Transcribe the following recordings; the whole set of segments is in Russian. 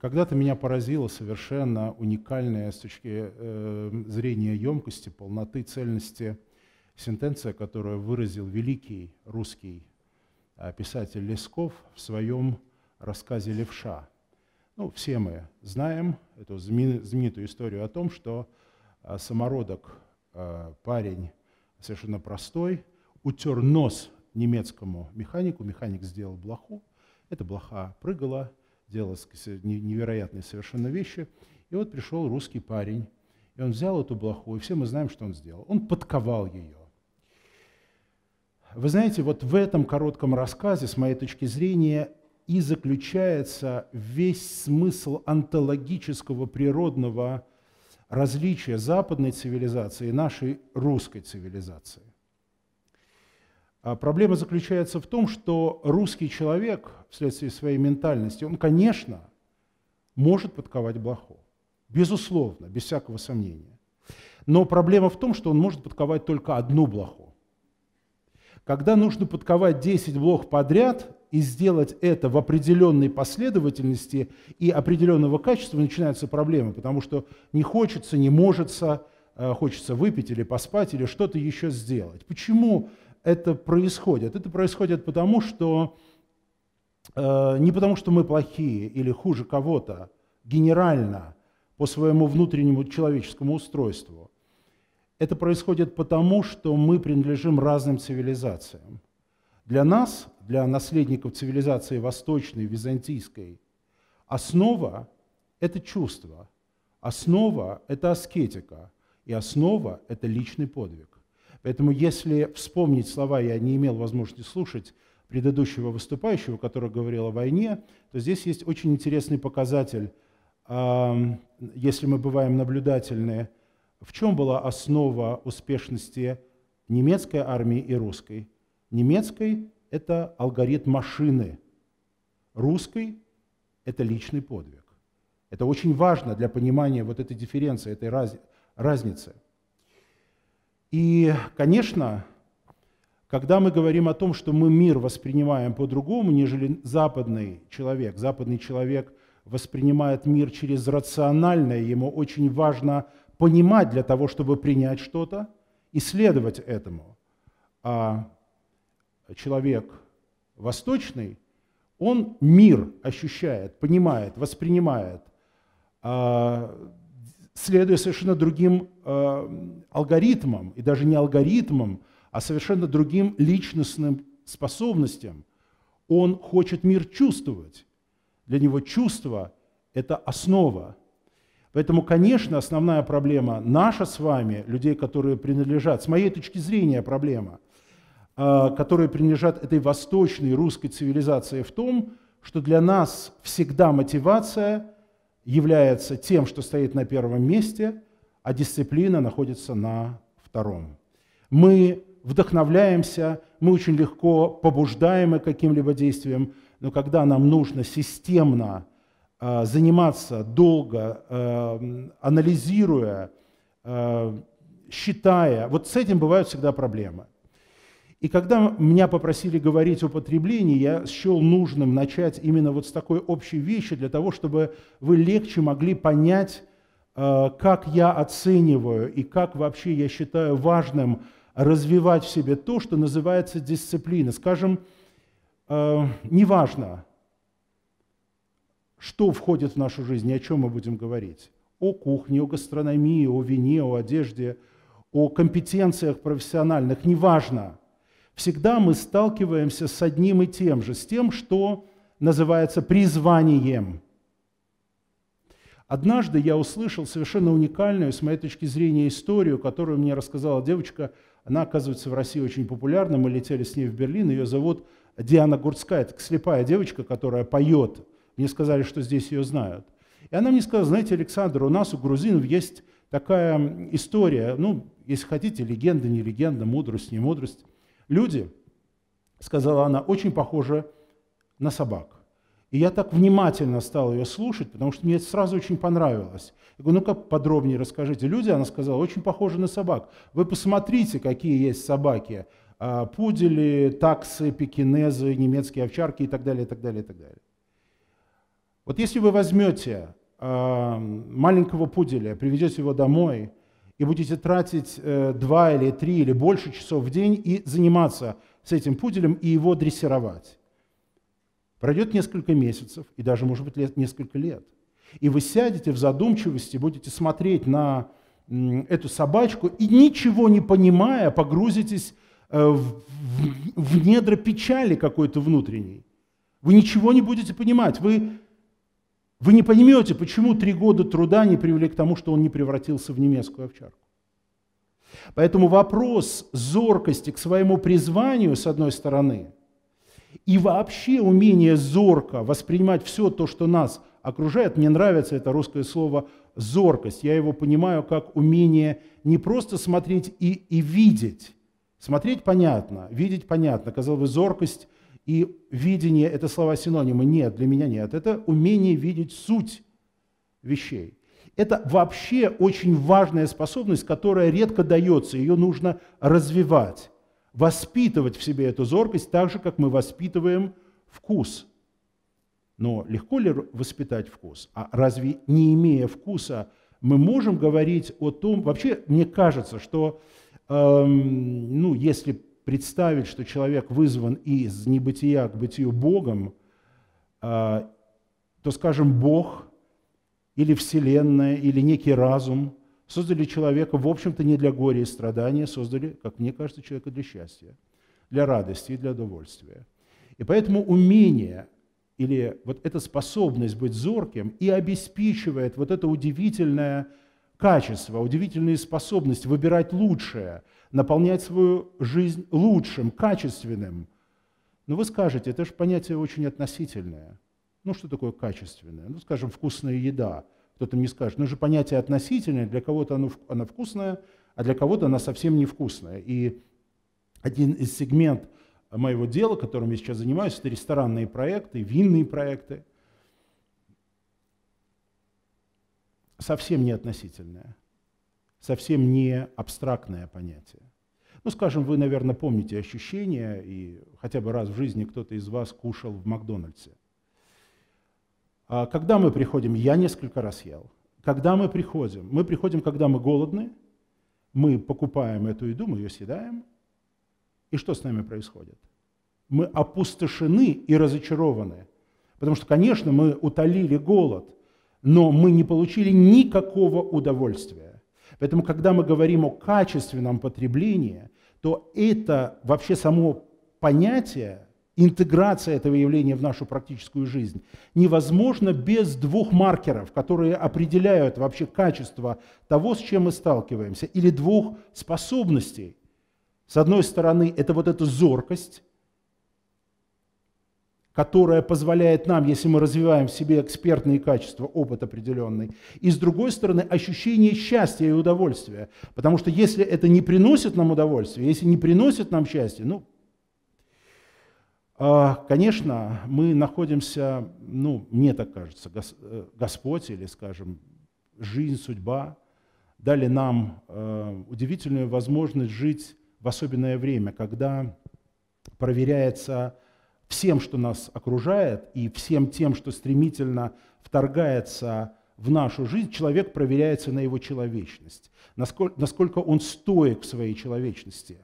Когда-то меня поразила совершенно уникальная с точки э, зрения емкости, полноты, цельности сентенция, которую выразил великий русский э, писатель Лесков в своем рассказе «Левша». Ну, все мы знаем эту знаменитую историю о том, что э, самородок, парень совершенно простой, утер нос немецкому механику, механик сделал блоху, эта блоха прыгала, делал невероятные совершенно вещи. И вот пришел русский парень, и он взял эту блоху, и все мы знаем, что он сделал. Он подковал ее. Вы знаете, вот в этом коротком рассказе, с моей точки зрения, и заключается весь смысл онтологического природного различия западной цивилизации и нашей русской цивилизации. А проблема заключается в том, что русский человек вследствие своей ментальности, он, конечно, может подковать блоху. Безусловно, без всякого сомнения. Но проблема в том, что он может подковать только одну блоху. Когда нужно подковать 10 блох подряд и сделать это в определенной последовательности и определенного качества, начинаются проблемы, потому что не хочется, не может, э, хочется выпить или поспать или что-то еще сделать. Почему это происходит? Это происходит потому, что э, не потому, что мы плохие или хуже кого-то генерально по своему внутреннему человеческому устройству. Это происходит потому, что мы принадлежим разным цивилизациям. Для нас, для наследников цивилизации восточной, византийской, основа – это чувство, основа – это аскетика, и основа – это личный подвиг. Поэтому если вспомнить слова, я не имел возможности слушать предыдущего выступающего, который говорил о войне, то здесь есть очень интересный показатель, если мы бываем наблюдательны, в чем была основа успешности немецкой армии и русской. Немецкой – это алгоритм машины, русской – это личный подвиг. Это очень важно для понимания вот этой дифференции, этой раз, разницы. И, конечно, когда мы говорим о том, что мы мир воспринимаем по-другому, нежели западный человек, западный человек воспринимает мир через рациональное, ему очень важно понимать для того, чтобы принять что-то, исследовать этому. А человек восточный, он мир ощущает, понимает, воспринимает, а следуя совершенно другим э, алгоритмам, и даже не алгоритмам, а совершенно другим личностным способностям. Он хочет мир чувствовать. Для него чувство – это основа. Поэтому, конечно, основная проблема наша с вами, людей, которые принадлежат, с моей точки зрения проблема, э, которые принадлежат этой восточной русской цивилизации в том, что для нас всегда мотивация – является тем, что стоит на первом месте, а дисциплина находится на втором. Мы вдохновляемся, мы очень легко побуждаемы каким-либо действием, но когда нам нужно системно э, заниматься долго, э, анализируя, э, считая, вот с этим бывают всегда проблемы – и когда меня попросили говорить о потреблении, я счел нужным начать именно вот с такой общей вещи, для того, чтобы вы легче могли понять, э, как я оцениваю и как вообще я считаю важным развивать в себе то, что называется дисциплина. Скажем, э, неважно, что входит в нашу жизнь и о чем мы будем говорить. О кухне, о гастрономии, о вине, о одежде, о компетенциях профессиональных, неважно – всегда мы сталкиваемся с одним и тем же, с тем, что называется призванием. Однажды я услышал совершенно уникальную, с моей точки зрения, историю, которую мне рассказала девочка. Она, оказывается, в России очень популярна. Мы летели с ней в Берлин. Ее зовут Диана Гурцкая. Это слепая девочка, которая поет. Мне сказали, что здесь ее знают. И она мне сказала, знаете, Александр, у нас у грузинов есть такая история, ну, если хотите, легенда, не легенда, мудрость, не мудрость. Люди, сказала она, очень похожи на собак. И я так внимательно стал ее слушать, потому что мне это сразу очень понравилось. Я говорю, ну-ка подробнее расскажите. Люди, она сказала, очень похожи на собак. Вы посмотрите, какие есть собаки. А, пудели, таксы, пекинезы, немецкие овчарки и так далее, и так далее, и так далее. Вот если вы возьмете а, маленького пуделя, приведете его домой – и будете тратить э, 2 или 3 или больше часов в день и заниматься с этим пуделем и его дрессировать. Пройдет несколько месяцев и даже, может быть, лет, несколько лет. И вы сядете в задумчивости, будете смотреть на эту собачку и ничего не понимая погрузитесь э, в, в недра печали какой-то внутренней. Вы ничего не будете понимать. Вы вы не поймете, почему три года труда не привели к тому, что он не превратился в немецкую овчарку. Поэтому вопрос зоркости к своему призванию, с одной стороны, и вообще умение зорко воспринимать все то, что нас окружает, мне нравится это русское слово «зоркость». Я его понимаю как умение не просто смотреть и, и видеть. Смотреть понятно, видеть понятно. Казалось бы, зоркость и видение – это слова синонимы. Нет, для меня нет. Это умение видеть суть вещей. Это вообще очень важная способность, которая редко дается, ее нужно развивать, воспитывать в себе эту зоркость так же, как мы воспитываем вкус. Но легко ли воспитать вкус? А разве не имея вкуса мы можем говорить о том, вообще мне кажется, что эм, ну, если представить, что человек вызван из небытия к бытию Богом, а, то, скажем, Бог или Вселенная, или некий разум создали человека, в общем-то, не для горя и страдания, создали, как мне кажется, человека для счастья, для радости и для удовольствия. И поэтому умение или вот эта способность быть зорким и обеспечивает вот это удивительное качества, удивительные способности выбирать лучшее, наполнять свою жизнь лучшим, качественным. Но ну, вы скажете, это же понятие очень относительное. Ну что такое качественное? Ну, скажем, вкусная еда. Кто-то мне скажет, ну же понятие относительное, для кого-то оно, оно вкусное, а для кого-то она совсем невкусная. И один из сегментов моего дела, которым я сейчас занимаюсь, это ресторанные проекты, винные проекты. совсем не относительное, совсем не абстрактное понятие. Ну, скажем, вы, наверное, помните ощущение, и хотя бы раз в жизни кто-то из вас кушал в Макдональдсе. А когда мы приходим, я несколько раз ел, когда мы приходим, мы приходим, когда мы голодны, мы покупаем эту еду, мы ее съедаем, и что с нами происходит? Мы опустошены и разочарованы, потому что, конечно, мы утолили голод – но мы не получили никакого удовольствия. Поэтому, когда мы говорим о качественном потреблении, то это вообще само понятие, интеграция этого явления в нашу практическую жизнь невозможно без двух маркеров, которые определяют вообще качество того, с чем мы сталкиваемся, или двух способностей. С одной стороны, это вот эта зоркость, которая позволяет нам, если мы развиваем в себе экспертные качества, опыт определенный, и с другой стороны ощущение счастья и удовольствия. Потому что если это не приносит нам удовольствие, если не приносит нам счастье, ну, а, конечно, мы находимся, ну, мне так кажется, э, Господь или, скажем, жизнь, судьба дали нам э, удивительную возможность жить в особенное время, когда проверяется всем, что нас окружает, и всем тем, что стремительно вторгается в нашу жизнь, человек проверяется на его человечность, насколько, насколько он стоек в своей человечности.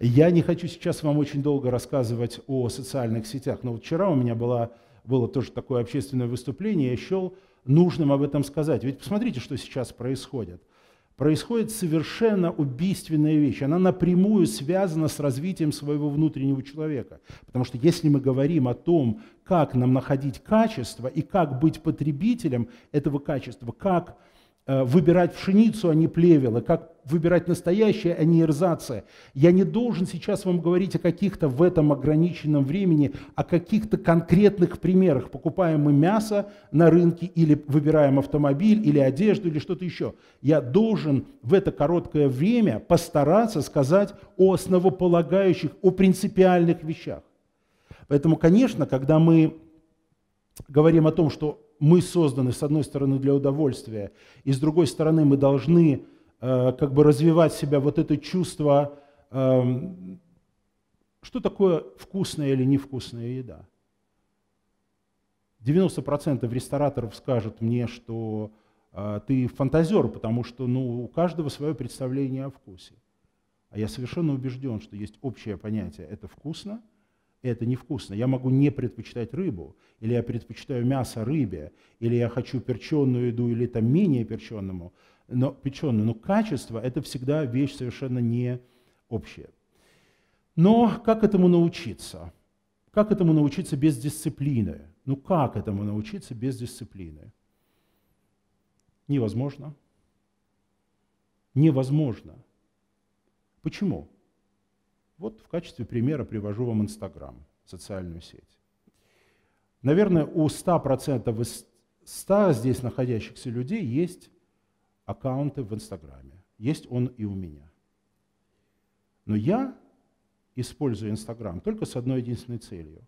Я не хочу сейчас вам очень долго рассказывать о социальных сетях, но вот вчера у меня была, было тоже такое общественное выступление, я счел нужным об этом сказать. Ведь посмотрите, что сейчас происходит происходит совершенно убийственная вещь. Она напрямую связана с развитием своего внутреннего человека. Потому что если мы говорим о том, как нам находить качество и как быть потребителем этого качества, как Э, выбирать пшеницу, а не плевелы, как выбирать настоящее, а не ирзация. Я не должен сейчас вам говорить о каких-то в этом ограниченном времени, о каких-то конкретных примерах. Покупаем мы мясо на рынке или выбираем автомобиль или одежду или что-то еще. Я должен в это короткое время постараться сказать о основополагающих, о принципиальных вещах. Поэтому, конечно, когда мы говорим о том, что мы созданы, с одной стороны, для удовольствия, и с другой стороны, мы должны э, как бы развивать себя вот это чувство, э, что такое вкусная или невкусная еда. 90% рестораторов скажут мне, что э, ты фантазер, потому что ну, у каждого свое представление о вкусе. А я совершенно убежден, что есть общее понятие «это вкусно», это невкусно. Я могу не предпочитать рыбу, или я предпочитаю мясо рыбе, или я хочу перченую еду, или там менее перченному, но, печеную. Но качество – это всегда вещь совершенно не общая. Но как этому научиться? Как этому научиться без дисциплины? Ну как этому научиться без дисциплины? Невозможно. Невозможно. Почему? Вот в качестве примера привожу вам Инстаграм, социальную сеть. Наверное, у 100% из 100 здесь находящихся людей есть аккаунты в Инстаграме. Есть он и у меня. Но я использую Инстаграм только с одной единственной целью.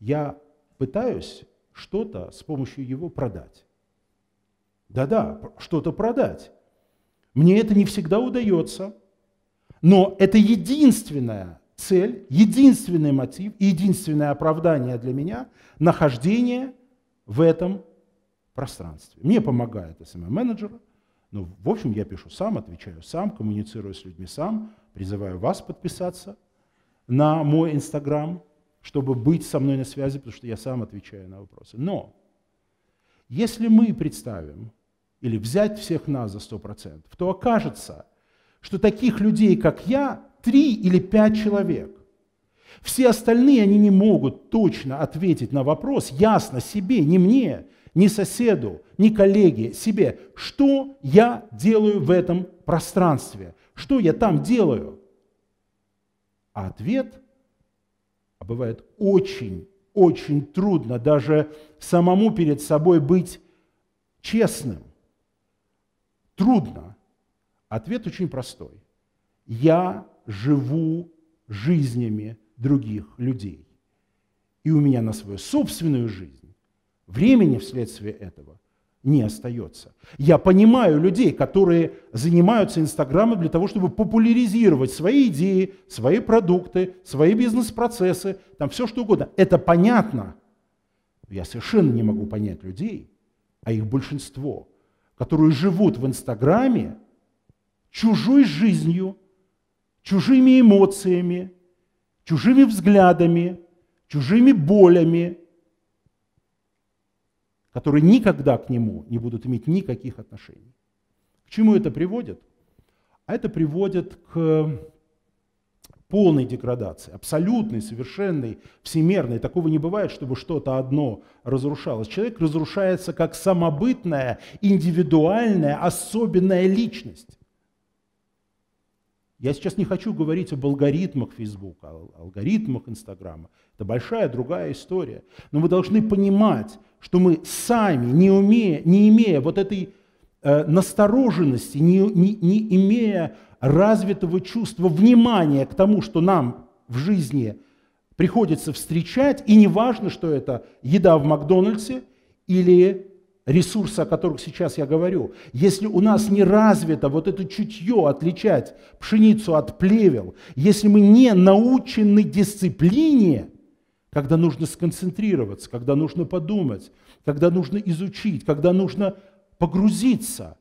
Я пытаюсь что-то с помощью его продать. Да-да, что-то продать. Мне это не всегда удается – но это единственная цель, единственный мотив единственное оправдание для меня – нахождение в этом пространстве. Мне помогает SMM-менеджер, но, ну, в общем, я пишу сам, отвечаю сам, коммуницирую с людьми сам, призываю вас подписаться на мой Инстаграм, чтобы быть со мной на связи, потому что я сам отвечаю на вопросы. Но если мы представим или взять всех нас за 100%, то окажется – что таких людей, как я, три или пять человек. Все остальные, они не могут точно ответить на вопрос, ясно себе, не мне, не соседу, не коллеге, себе, что я делаю в этом пространстве, что я там делаю. А ответ, а бывает очень, очень трудно даже самому перед собой быть честным. Трудно. Ответ очень простой. Я живу жизнями других людей. И у меня на свою собственную жизнь времени вследствие этого не остается. Я понимаю людей, которые занимаются Инстаграмом для того, чтобы популяризировать свои идеи, свои продукты, свои бизнес-процессы, там все что угодно. Это понятно. я совершенно не могу понять людей, а их большинство, которые живут в Инстаграме чужой жизнью, чужими эмоциями, чужими взглядами, чужими болями, которые никогда к нему не будут иметь никаких отношений. К чему это приводит? А это приводит к полной деградации, абсолютной, совершенной, всемерной. Такого не бывает, чтобы что-то одно разрушалось. Человек разрушается как самобытная, индивидуальная, особенная личность. Я сейчас не хочу говорить об алгоритмах Фейсбука, алгоритмах Инстаграма. Это большая другая история. Но вы должны понимать, что мы сами, не, умея, не имея вот этой э, настороженности, не, не, не имея развитого чувства внимания к тому, что нам в жизни приходится встречать, и неважно, что это еда в Макдональдсе или ресурсы, о которых сейчас я говорю, если у нас не развито вот это чутье отличать пшеницу от плевел, если мы не научены дисциплине, когда нужно сконцентрироваться, когда нужно подумать, когда нужно изучить, когда нужно погрузиться.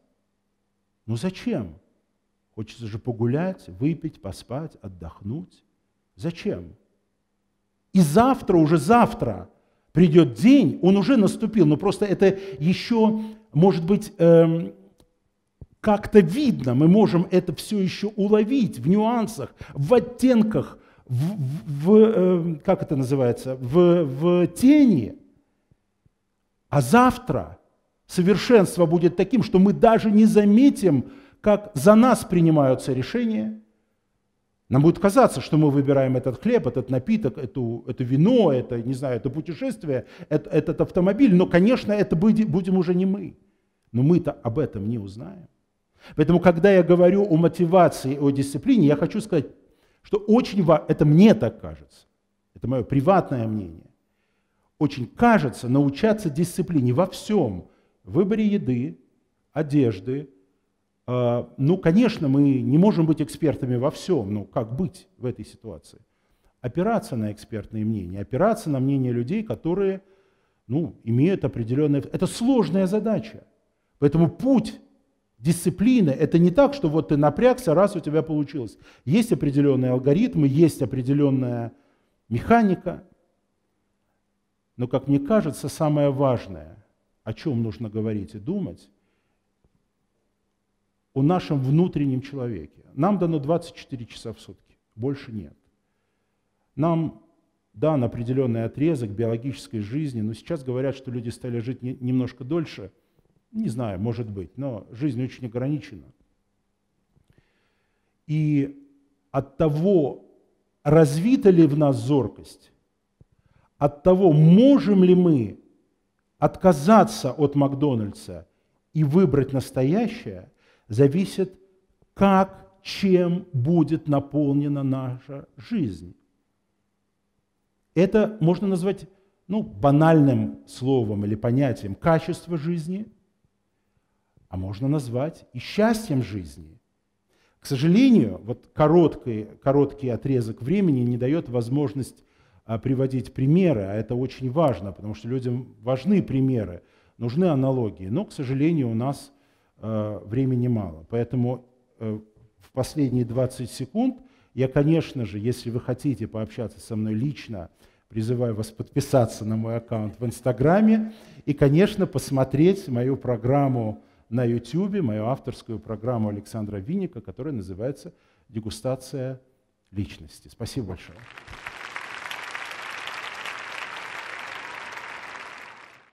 Ну зачем? Хочется же погулять, выпить, поспать, отдохнуть. Зачем? И завтра, уже завтра – придет день, он уже наступил, но просто это еще, может быть, эм, как-то видно, мы можем это все еще уловить в нюансах, в оттенках, в, в э, как это называется, в, в тени. А завтра совершенство будет таким, что мы даже не заметим, как за нас принимаются решения – нам будет казаться, что мы выбираем этот хлеб, этот напиток, эту, это вино, это, не знаю, это путешествие, это, этот автомобиль, но, конечно, это будем, уже не мы. Но мы-то об этом не узнаем. Поэтому, когда я говорю о мотивации, о дисциплине, я хочу сказать, что очень важно, это мне так кажется, это мое приватное мнение, очень кажется научаться дисциплине во всем, в выборе еды, одежды, а, ну, конечно, мы не можем быть экспертами во всем, но как быть в этой ситуации? Опираться на экспертные мнения, опираться на мнение людей, которые ну, имеют определенные... Это сложная задача. Поэтому путь дисциплины – это не так, что вот ты напрягся, раз у тебя получилось. Есть определенные алгоритмы, есть определенная механика. Но, как мне кажется, самое важное, о чем нужно говорить и думать – о нашем внутреннем человеке. Нам дано 24 часа в сутки, больше нет. Нам дан определенный отрезок биологической жизни, но сейчас говорят, что люди стали жить немножко дольше. Не знаю, может быть, но жизнь очень ограничена. И от того, развита ли в нас зоркость, от того, можем ли мы отказаться от Макдональдса и выбрать настоящее, зависит, как, чем будет наполнена наша жизнь. Это можно назвать ну, банальным словом или понятием качества жизни, а можно назвать и счастьем жизни. К сожалению, вот короткий, короткий отрезок времени не дает возможность а, приводить примеры, а это очень важно, потому что людям важны примеры, нужны аналогии, но, к сожалению, у нас – Э, времени мало. Поэтому э, в последние 20 секунд я, конечно же, если вы хотите пообщаться со мной лично, призываю вас подписаться на мой аккаунт в Инстаграме и, конечно, посмотреть мою программу на YouTube, мою авторскую программу Александра Винника, которая называется «Дегустация личности». Спасибо большое.